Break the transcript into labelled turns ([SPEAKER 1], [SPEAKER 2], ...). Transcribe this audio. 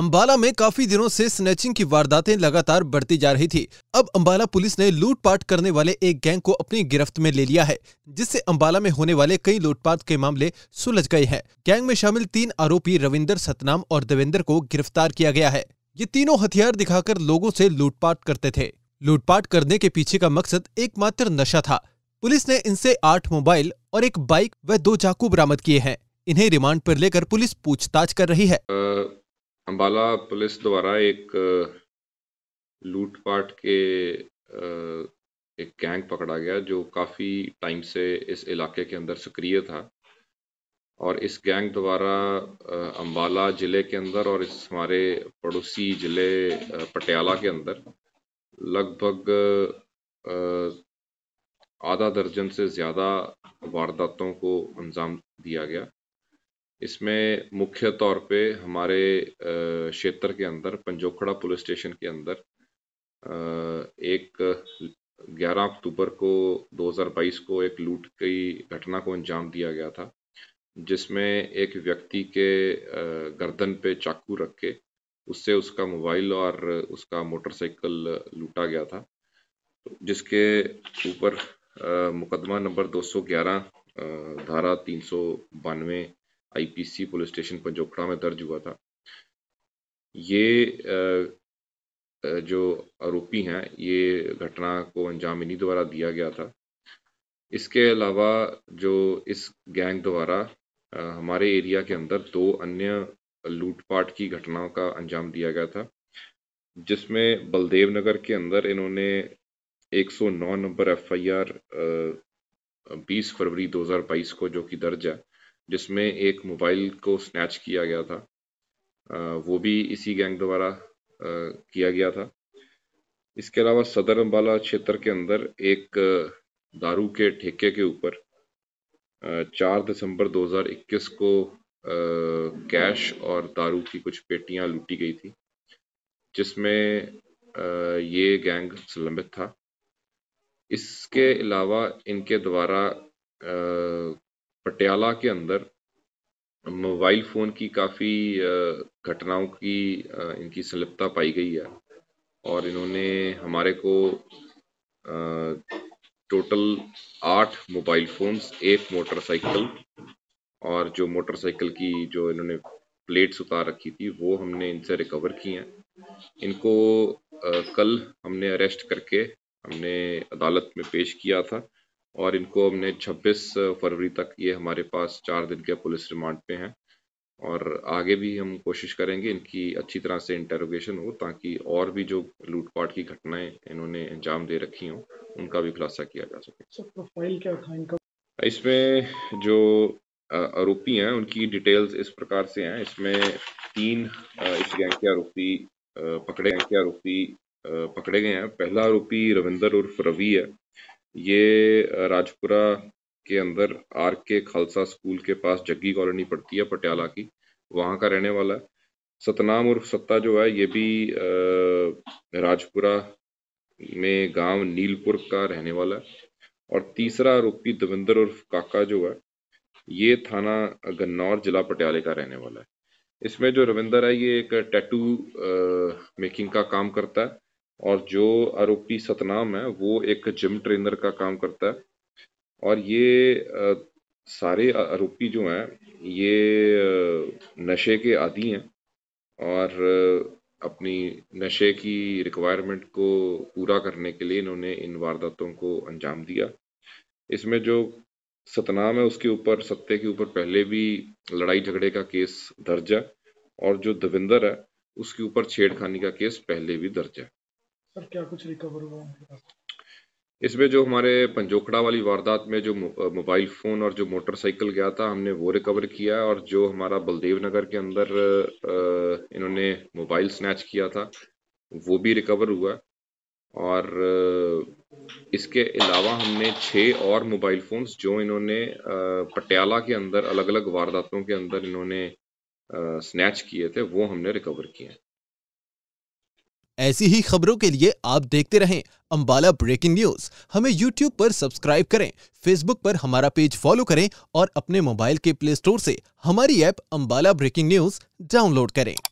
[SPEAKER 1] अंबाला में काफी दिनों से स्नैचिंग की वारदातें लगातार बढ़ती जा रही थी अब अंबाला पुलिस ने लूटपाट करने वाले एक गैंग को अपनी गिरफ्त में ले लिया है जिससे अंबाला में होने वाले कई लूटपाट के मामले सुलझ गए हैं गैंग में शामिल तीन आरोपी रविंदर सतनाम और देवेंद्र को गिरफ्तार किया गया है ये तीनों हथियार दिखाकर लोगों से लूटपाट करते थे लूटपाट करने के पीछे का मकसद एकमात्र नशा था पुलिस ने इनसे आठ मोबाइल और एक बाइक व दो चाकू बरामद किए हैं इन्हें रिमांड पर लेकर पुलिस पूछताछ कर रही है
[SPEAKER 2] अम्बाला पुलिस द्वारा एक लूटपाट के एक गैंग पकड़ा गया जो काफ़ी टाइम से इस इलाके के अंदर सक्रिय था और इस गैंग द्वारा अम्बाला ज़िले के अंदर और इस हमारे पड़ोसी ज़िले पटियाला के अंदर लगभग आधा दर्जन से ज़्यादा वारदातों को अंजाम दिया गया इसमें मुख्य तौर पे हमारे क्षेत्र के अंदर पंजोखड़ा पुलिस स्टेशन के अंदर एक 11 अक्टूबर को 2022 को एक लूट की घटना को अंजाम दिया गया था जिसमें एक व्यक्ति के गर्दन पे चाकू रख के उससे उसका मोबाइल और उसका मोटरसाइकिल लूटा गया था जिसके ऊपर मुकदमा नंबर 211 धारा तीन सौ बानवे आईपीसी पुलिस स्टेशन पंजोखड़ा में दर्ज हुआ था ये जो आरोपी हैं ये घटना को अंजाम इन्हीं द्वारा दिया गया था इसके अलावा जो इस गैंग द्वारा हमारे एरिया के अंदर दो अन्य लूटपाट की घटनाओं का अंजाम दिया गया था जिसमें बलदेव नगर के अंदर इन्होंने 109 नंबर एफआईआर 20 फरवरी 2022 को जो कि दर्ज है जिसमें एक मोबाइल को स्नैच किया गया था वो भी इसी गैंग द्वारा किया गया था इसके अलावा सदर अम्बाला क्षेत्र के अंदर एक दारू के ठेके के ऊपर चार दिसंबर 2021 को कैश और दारू की कुछ पेटियां लूटी गई थी जिसमें ये गैंग संलंबित था इसके अलावा इनके द्वारा पटियाला के अंदर मोबाइल फ़ोन की काफ़ी घटनाओं की इनकी संलिप्तता पाई गई है और इन्होंने हमारे को टोटल आठ मोबाइल फ़ोन्स एक मोटरसाइकिल और जो मोटरसाइकिल की जो इन्होंने प्लेट्स उतार रखी थी वो हमने इनसे रिकवर की हैं इनको कल हमने अरेस्ट करके हमने अदालत में पेश किया था और इनको हमने 26 फरवरी तक ये हमारे पास चार दिन के पुलिस रिमांड पे हैं और आगे भी हम कोशिश करेंगे इनकी अच्छी तरह से इंटेरोगेशन हो ताकि और भी जो लूटपाट की घटनाएं इन्होंने अंजाम दे रखी हों उनका भी खुलासा किया जा सके प्रोफाइल क्या था इनका इसमें जो आरोपी हैं उनकी डिटेल्स इस प्रकार से हैं इसमें तीन इस गैंग के आरोपी पकड़े गैंग के आरोपी पकड़े गए हैं पहला आरोपी रविंदर उर्फ रवि है ये राजपुरा के अंदर आर के खालसा स्कूल के पास जग्गी कॉलोनी पड़ती है पटियाला की वहाँ का रहने वाला है सतनाम उर्फ सत्ता जो है ये भी राजपुरा में गांव नीलपुर का रहने वाला है और तीसरा आरोपी दविंदर उर्फ काका जो है ये थाना गन्नौर जिला पटियाले का रहने वाला है इसमें जो रविंदर है ये एक टैटू मेकिंग का काम करता है और जो आरोपी सतनाम है वो एक जिम ट्रेनर का काम करता है और ये आ, सारे आरोपी जो हैं ये नशे के आदि हैं और अपनी नशे की रिक्वायरमेंट को पूरा करने के लिए इन्होंने इन वारदातों को अंजाम दिया इसमें जो सतनाम है उसके ऊपर सत्ते के ऊपर पहले भी लड़ाई झगड़े का केस दर्ज है और जो दविंदर है उसके ऊपर छेड़खानी का केस पहले भी दर्ज है सर क्या कुछ रिकवर हुआ उनके पास इसमें जो हमारे पंजोखड़ा वाली वारदात में जो मोबाइल फ़ोन और जो मोटरसाइकिल गया था हमने वो रिकवर किया और जो हमारा बलदेव नगर के अंदर इन्होंने मोबाइल स्नैच किया था वो भी रिकवर हुआ और इसके अलावा हमने छः और मोबाइल फ़ोन्स जो इन्होंने पटियाला के अंदर अलग अलग वारदातों के अंदर इन्होंने स्नैच किए थे वो हमने रिकवर किए
[SPEAKER 1] हैं ऐसी ही खबरों के लिए आप देखते रहें अम्बाला ब्रेकिंग न्यूज हमें यूट्यूब पर सब्सक्राइब करें फेसबुक पर हमारा पेज फॉलो करें और अपने मोबाइल के प्ले स्टोर से हमारी app Ambala breaking news download करें